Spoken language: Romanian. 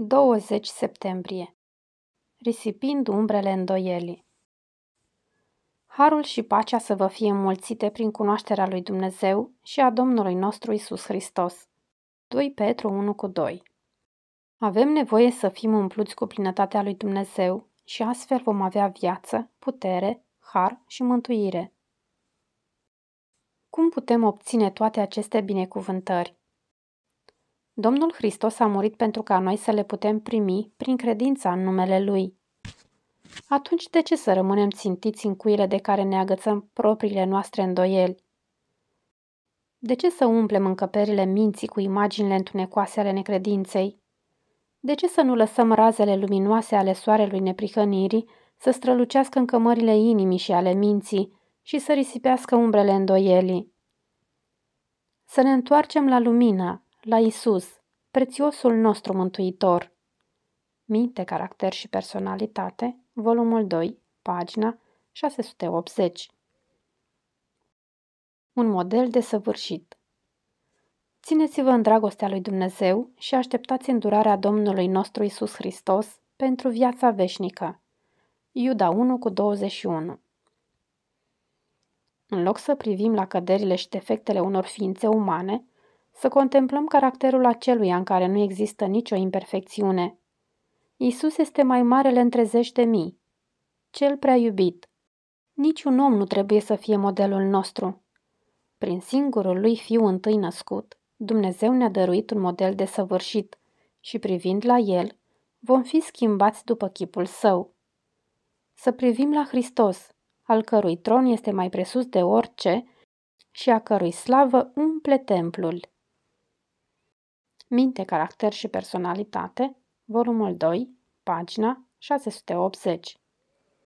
20 septembrie Risipind umbrele îndoielii Harul și pacea să vă fie mulțite prin cunoașterea lui Dumnezeu și a Domnului nostru Isus Hristos. 2 Petru 1 cu 2 Avem nevoie să fim umpluți cu plinătatea lui Dumnezeu și astfel vom avea viață, putere, har și mântuire. Cum putem obține toate aceste binecuvântări? Domnul Hristos a murit pentru ca noi să le putem primi prin credința în numele Lui. Atunci de ce să rămânem țintiți în cuile de care ne agățăm propriile noastre îndoieli? De ce să umplem încăperile minții cu imaginile întunecoase ale necredinței? De ce să nu lăsăm razele luminoase ale soarelui neprihănirii să strălucească în cămările inimii și ale minții și să risipească umbrele îndoielii? Să ne întoarcem la lumină, la Isus, prețiosul nostru mântuitor. Minte, caracter și personalitate, volumul 2, pagina 680. Un model de săvârșit. Țineți-vă în dragostea lui Dumnezeu și așteptați îndurarea Domnului nostru Isus Hristos pentru viața veșnică. Iuda 1 cu 21 În loc să privim la căderile și defectele unor ființe umane, să contemplăm caracterul aceluia în care nu există nicio imperfecțiune. Isus este mai marele între zeci de mii, cel prea iubit. Niciun om nu trebuie să fie modelul nostru. Prin singurul lui fiu întâi născut, Dumnezeu ne-a dăruit un model de săvârșit și privind la el, vom fi schimbați după chipul său. Să privim la Hristos, al cărui tron este mai presus de orice și a cărui slavă umple templul. Minte, caracter și personalitate, volumul 2, pagina 680.